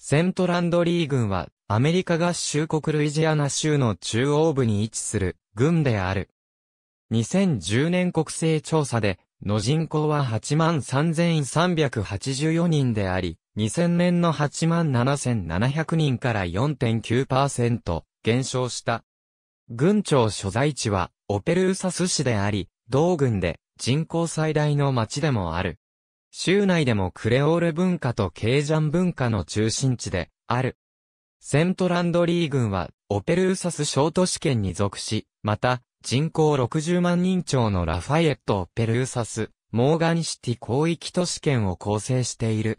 セントランドリー軍は、アメリカ合衆国ルイジアナ州の中央部に位置する軍である。2010年国勢調査で、の人口は83,384人であり、2000年の87,700人から4.9%減少した。軍庁所在地はオペルーサス市であり、同軍で人口最大の町でもある。州内でもクレオール文化とケージャン文化の中心地である。セントランドリー郡はオペルーサス小都市圏に属し、また人口60万人超のラファイエット・オペルーサス、モーガンシティ広域都市圏を構成している。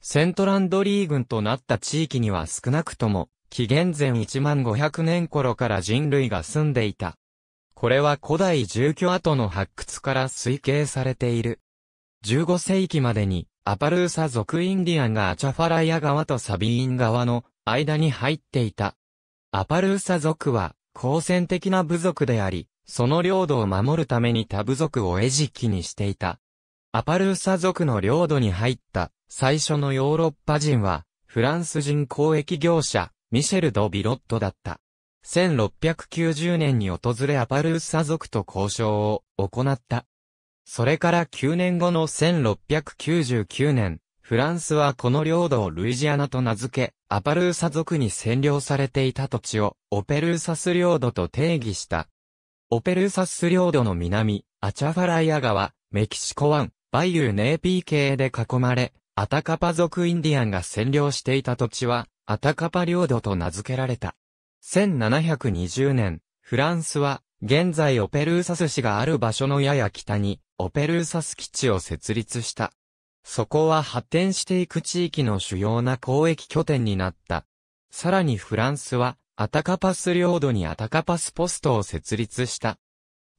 セントランドリー郡となった地域には少なくとも、紀元前1万500年頃から人類が住んでいた。これは古代住居跡の発掘から推計されている。15世紀までに、アパルーサ族インディアンがアチャファライア川とサビーン川の間に入っていた。アパルーサ族は、好戦的な部族であり、その領土を守るために他部族を餌食にしていた。アパルーサ族の領土に入った最初のヨーロッパ人は、フランス人交易業者、ミシェル・ド・ビロットだった。1690年に訪れアパルーサ族と交渉を行った。それから9年後の1699年、フランスはこの領土をルイジアナと名付け、アパルーサ族に占領されていた土地をオペルーサス領土と定義した。オペルーサス領土の南、アチャファライア川、メキシコ湾、バイユーネーピー系で囲まれ、アタカパ族インディアンが占領していた土地は、アタカパ領土と名付けられた。1720年、フランスは、現在オペルーサス市がある場所のやや北に、オペルーサス基地を設立した。そこは発展していく地域の主要な交易拠点になった。さらにフランスは、アタカパス領土にアタカパスポストを設立した。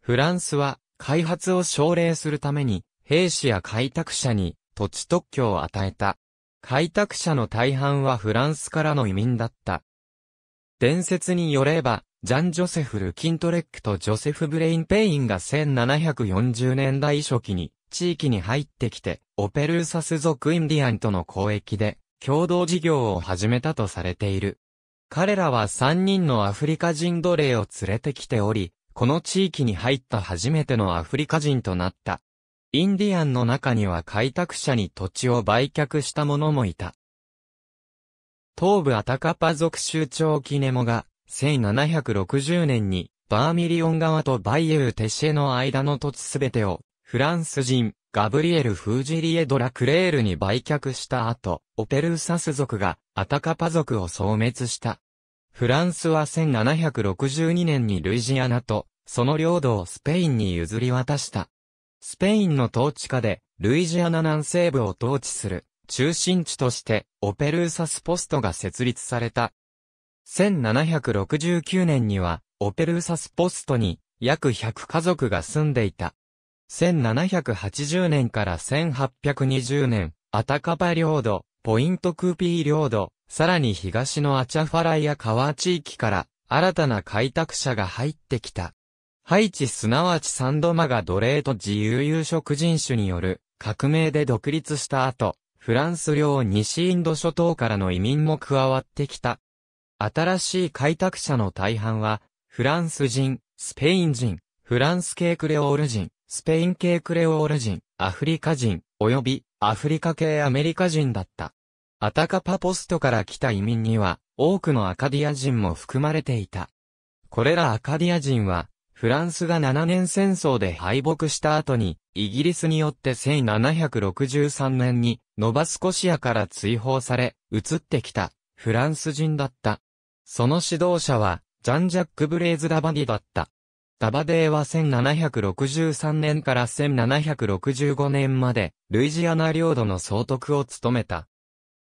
フランスは、開発を奨励するために、兵士や開拓者に土地特許を与えた。開拓者の大半はフランスからの移民だった。伝説によれば、ジャン・ジョセフ・ル・キントレックとジョセフ・ブレイン・ペインが1740年代初期に地域に入ってきて、オペルーサス族インディアンとの交易で共同事業を始めたとされている。彼らは3人のアフリカ人奴隷を連れてきており、この地域に入った初めてのアフリカ人となった。インディアンの中には開拓者に土地を売却した者もいた。東部アタカパ族州長キネモが1760年に、バーミリオン川とバイエル・テシェの間の土地すべてを、フランス人、ガブリエル・フージリエ・ドラ・クレールに売却した後、オペルーサス族がアタカパ族を消滅した。フランスは1762年にルイジアナと、その領土をスペインに譲り渡した。スペインの統治下で、ルイジアナ南西部を統治する、中心地として、オペルーサスポストが設立された。1769年には、オペルーサスポストに約100家族が住んでいた。1780年から1820年、アタカパ領土、ポイントクーピー領土、さらに東のアチャファライア川地域から新たな開拓者が入ってきた。ハイチすなわちサンドマガ奴隷と自由有色人種による革命で独立した後、フランス領西インド諸島からの移民も加わってきた。新しい開拓者の大半は、フランス人、スペイン人、フランス系クレオール人、スペイン系クレオール人、アフリカ人、及びアフリカ系アメリカ人だった。アタカパポストから来た移民には、多くのアカディア人も含まれていた。これらアカディア人は、フランスが7年戦争で敗北した後に、イギリスによって1763年に、ノバスコシアから追放され、移ってきた、フランス人だった。その指導者は、ジャン・ジャック・ブレイズ・ダバディだった。ダバデーは1763年から1765年まで、ルイジアナ領土の総督を務めた。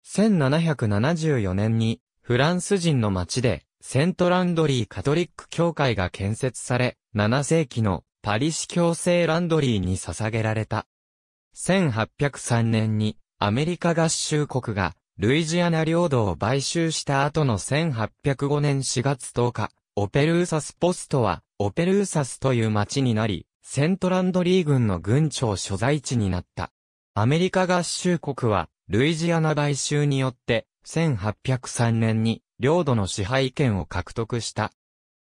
1774年に、フランス人の町で、セントランドリーカトリック教会が建設され、7世紀のパリ市教制ランドリーに捧げられた。1803年にアメリカ合衆国がルイジアナ領土を買収した後の1805年4月10日、オペルーサスポストは、オペルーサスという町になり、セントランドリー軍の軍庁所在地になった。アメリカ合衆国は、ルイジアナ買収によって、1803年に、領土の支配権を獲得した。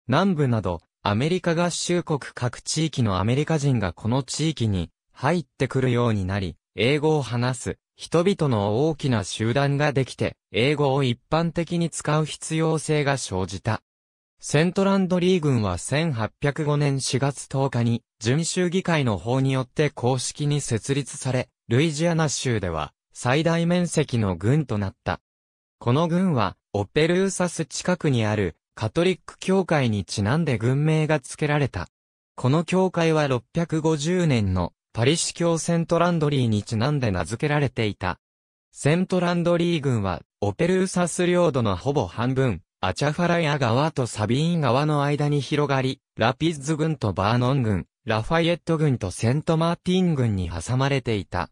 南部など、アメリカ合衆国各地域のアメリカ人がこの地域に入ってくるようになり、英語を話す、人々の大きな集団ができて、英語を一般的に使う必要性が生じた。セントランドリー軍は1805年4月10日に、準州議会の法によって公式に設立され、ルイジアナ州では、最大面積の軍となった。この軍は、オペルーサス近くにある、カトリック教会にちなんで軍名が付けられた。この教会は650年のパリ市教セントランドリーにちなんで名付けられていた。セントランドリー軍は、オペルーサス領土のほぼ半分、アチャファラヤ川とサビーン川の間に広がり、ラピッズ軍とバーノン軍、ラファイエット軍とセントマーティン軍に挟まれていた。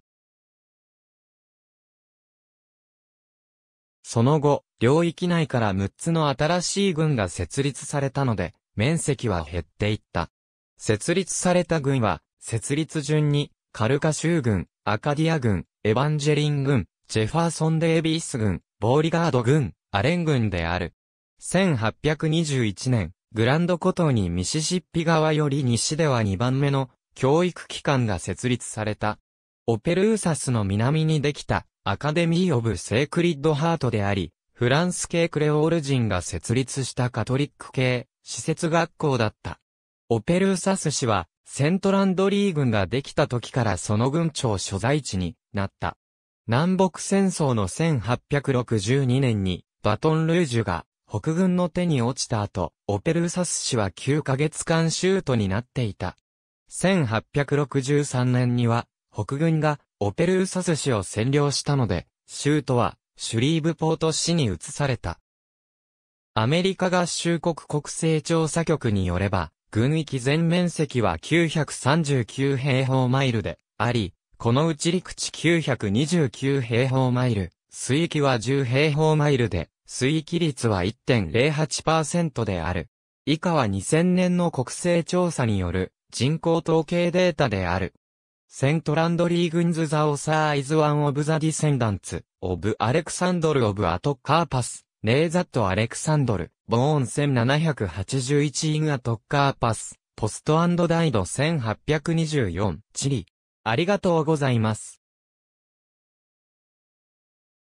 その後、領域内から6つの新しい軍が設立されたので、面積は減っていった。設立された軍は、設立順に、カルカ州軍、アカディア軍、エヴァンジェリン軍、ジェファーソン・デービース軍、ボーリガード軍、アレン軍である。1821年、グランドコトーにミシシッピ川より西では2番目の教育機関が設立された。オペルーサスの南にできたアカデミー・オブ・セークリッド・ハートであり、フランス系クレオール人が設立したカトリック系施設学校だった。オペルーサス氏はセントランドリー軍ができた時からその軍庁所在地になった。南北戦争の1862年にバトンルージュが北軍の手に落ちた後、オペルサス市は9ヶ月間州都になっていた。1863年には北軍がオペルーサス市を占領したので、州都はシュリーブポート市に移された。アメリカ合衆国国勢調査局によれば、軍域全面積は939平方マイルであり、このうち陸地929平方マイル、水域は10平方マイルで、水域率は1.08%である。以下は2000年の国勢調査による人口統計データである。セントランドリーグンズザオサーイズワンオブザディセンダンツ、オブアレクサンドルオブアトカーパス。レーザット・アレクサンドル、ボーン1781インアトッカーパス、ポストダイド1824、チリ。ありがとうございます。